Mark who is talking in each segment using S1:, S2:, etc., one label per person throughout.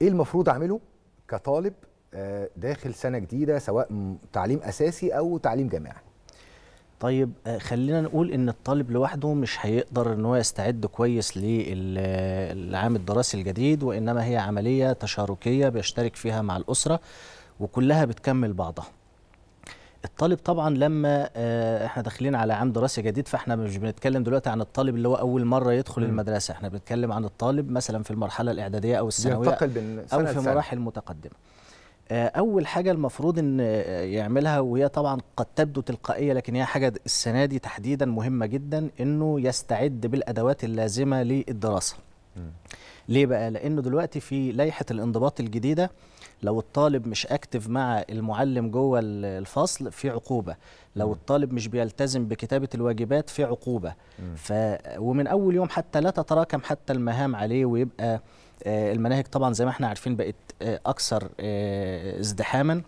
S1: ايه المفروض اعمله كطالب آه، داخل سنه جديده سواء تعليم اساسي او تعليم جامعي طيب آه، خلينا نقول ان الطالب لوحده مش هيقدر ان هو يستعد كويس للعام الدراسي الجديد وانما هي عمليه تشاركيه بيشترك فيها مع الاسره وكلها بتكمل بعضها الطالب طبعا لما آه، احنا داخلين على عام دراسي جديد فاحنا مش بنتكلم دلوقتي عن الطالب اللي هو اول مره يدخل م. المدرسه احنا بنتكلم عن الطالب مثلا في المرحله الاعداديه او الثانويه او في مراحل متقدمه آه، اول حاجه المفروض ان آه، يعملها وهي طبعا قد تبدو تلقائيه لكن هي حاجه السنه دي تحديدا مهمه جدا انه يستعد بالادوات اللازمه للدراسه م. ليه بقى لانه دلوقتي في لائحه الانضباط الجديده لو الطالب مش اكتف مع المعلم جوه الفصل في عقوبه لو الطالب مش بيلتزم بكتابه الواجبات في عقوبه ف ومن اول يوم حتى لا تتراكم حتى المهام عليه ويبقى آه، المناهج طبعا زي ما احنا عارفين بقت آه، اكثر آه، ازدحاما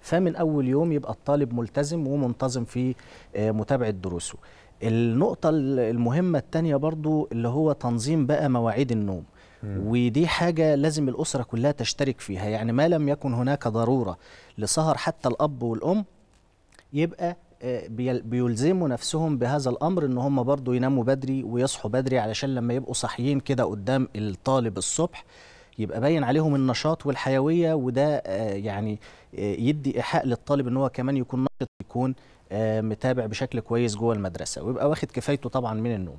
S1: فمن اول يوم يبقى الطالب ملتزم ومنتظم في متابعه دروسه النقطة المهمة الثانية برضو اللي هو تنظيم بقى مواعيد النوم ودي حاجة لازم الأسرة كلها تشترك فيها يعني ما لم يكن هناك ضرورة لسهر حتى الأب والأم يبقى آه، بيلزموا نفسهم بهذا الامر ان هم برضو يناموا بدري ويصحوا بدري علشان لما يبقوا صاحيين كده قدام الطالب الصبح يبقى باين عليهم النشاط والحيويه وده آه، يعني آه، يدي ايحاء للطالب ان هو كمان يكون نشط يكون آه، متابع بشكل كويس جوه المدرسه ويبقى واخد كفايته طبعا من النوم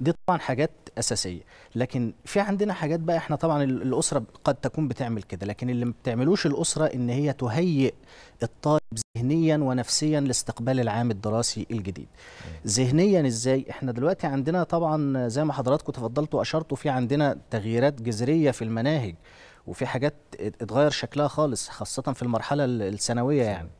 S1: دي طبعا حاجات اساسيه لكن في عندنا حاجات بقى احنا طبعا الاسره قد تكون بتعمل كده لكن اللي ما بتعملوش الاسره ان هي تهيئ الطالب ذهنيا ونفسيا لاستقبال العام الدراسي الجديد ذهنيا ازاي احنا دلوقتي عندنا طبعا زي ما حضراتكم تفضلتوا واشرتوا في عندنا تغييرات جذريه في المناهج وفي حاجات اتغير شكلها خالص خاصه في المرحله الثانويه يعني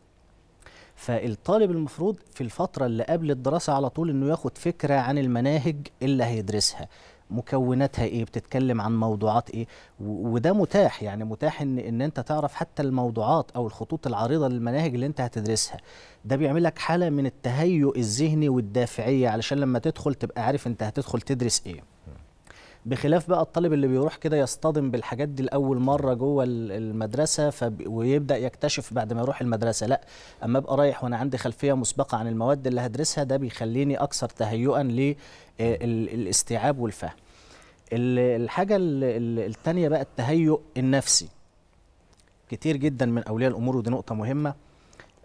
S1: فالطالب المفروض في الفترة اللي قبل الدراسة على طول انه ياخد فكرة عن المناهج اللي هيدرسها مكوناتها ايه بتتكلم عن موضوعات ايه وده متاح يعني متاح ان ان انت تعرف حتى الموضوعات او الخطوط العريضه للمناهج اللي انت هتدرسها ده بيعمل لك حاله من التهيؤ الذهني والدافعيه علشان لما تدخل تبقى عارف انت هتدخل تدرس ايه بخلاف بقى الطالب اللي بيروح كده يصطدم بالحاجات دي لاول مره جوه المدرسه فب... ويبدا يكتشف بعد ما يروح المدرسه لا اما ابقى رايح وانا عندي خلفيه مسبقه عن المواد اللي هدرسها ده بيخليني اكثر تهيئا للاستيعاب آه، والفهم الحاجه الثانيه بقى التهيؤ النفسي كتير جدا من اولياء الامور ودي نقطه مهمه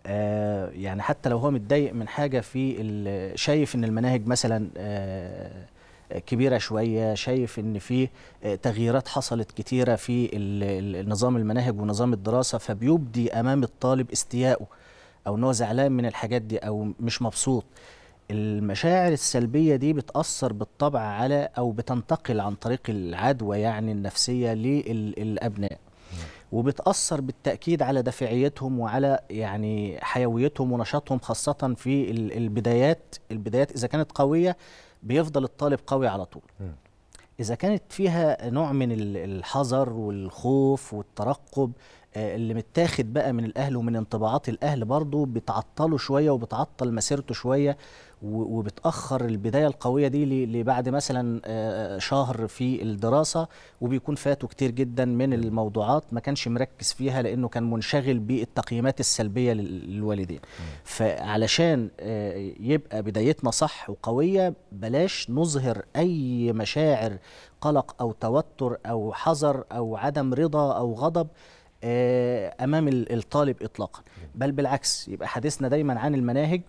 S1: آه يعني حتى لو هو متضايق من حاجه في شايف ان المناهج مثلا آه كبيره شويه شايف ان في آه، تغييرات حصلت كتيره في نظام المناهج ونظام الدراسه فبيبدي امام الطالب استياءه او ان هو زعلان من الحاجات دي او مش مبسوط المشاعر السلبية دي بتأثر بالطبع على أو بتنتقل عن طريق العدوى يعني النفسية للأبناء وبتاثر بالتاكيد على دافعيتهم وعلى يعني حيويتهم ونشاطهم خاصه في البدايات البدايات اذا كانت قويه بيفضل الطالب قوي على طول اذا كانت فيها نوع من الحذر والخوف والترقب آه، اللي متاخد بقى من الاهل ومن انطباعات الاهل برضه بتعطله شويه وبتعطل مسيرته شويه وبتاخر البدايه القويه دي لبعد مثلا آه، شهر في الدراسه وبيكون فاته كتير جدا من الموضوعات ما كانش مركز فيها لانه كان منشغل بالتقييمات السلبيه للوالدين فعلشان آه، يبقى بدايتنا صح وقويه بلاش نظهر اي مشاعر قلق او توتر او حذر او عدم رضا او غضب آه، امام الطالب اطلاقا بل بالعكس يبقى حديثنا دايما عن المناهج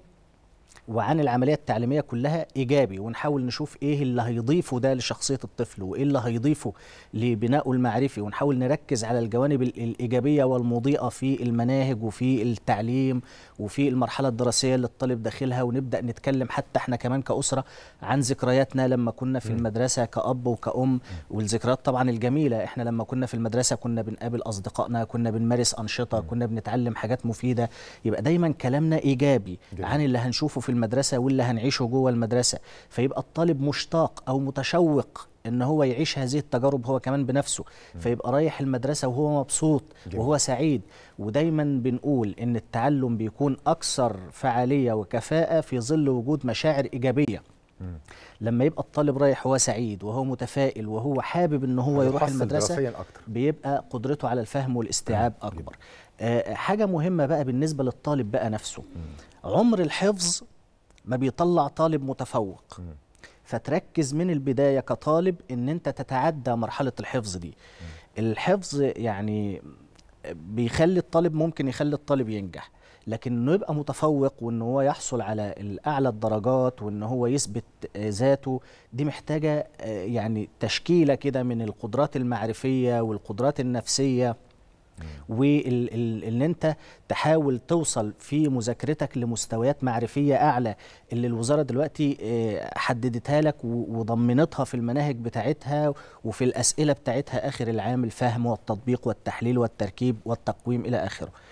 S1: وعن العمليه التعليميه كلها ايجابي ونحاول نشوف ايه اللي هيضيفه ده لشخصيه الطفل وايه اللي هيضيفه لبنائه المعرفي ونحاول نركز على الجوانب الايجابيه والمضيئه في المناهج وفي التعليم وفي المرحله الدراسيه اللي الطالب داخلها ونبدا نتكلم حتى احنا كمان كاسره عن ذكرياتنا لما كنا في المدرسه كاب وكأم والذكريات طبعا الجميله احنا لما كنا في المدرسه كنا بنقابل اصدقائنا كنا بنمارس انشطه كنا بنتعلم حاجات مفيده يبقى دايما كلامنا ايجابي عن اللي هنشوفه في المدرسه واللي هنعيشه جوه المدرسه فيبقى الطالب مشتاق او متشوق ان هو يعيش هذه التجارب هو كمان بنفسه فيبقى رايح المدرسه وهو مبسوط جميل. وهو سعيد ودايما بنقول ان التعلم بيكون اكثر فعاليه وكفاءه في ظل وجود مشاعر ايجابيه لما يبقى الطالب رايح وهو سعيد وهو متفائل وهو حابب ان هو يروح المدرسه بيبقى قدرته على الفهم والاستيعاب اكبر آه، حاجه مهمه بقى بالنسبه للطالب بقى نفسه عمر الحفظ ما بيطلع طالب متفوق م. فتركز من البدايه كطالب ان انت تتعدى مرحله الحفظ دي م. الحفظ يعني بيخلي الطالب ممكن يخلي الطالب ينجح لكن انه يبقى متفوق وان هو يحصل على الاعلى الدرجات وان هو يثبت ذاته دي محتاجه آه، يعني تشكيله كده من القدرات المعرفيه والقدرات النفسيه وان انت تحاول توصل في مذاكرتك لمستويات معرفيه اعلى اللي الوزاره دلوقتي آه، حددتها لك وضمنتها في المناهج بتاعتها وفي الاسئله بتاعتها اخر العام الفهم والتطبيق والتحليل والتركيب والتقويم الى اخره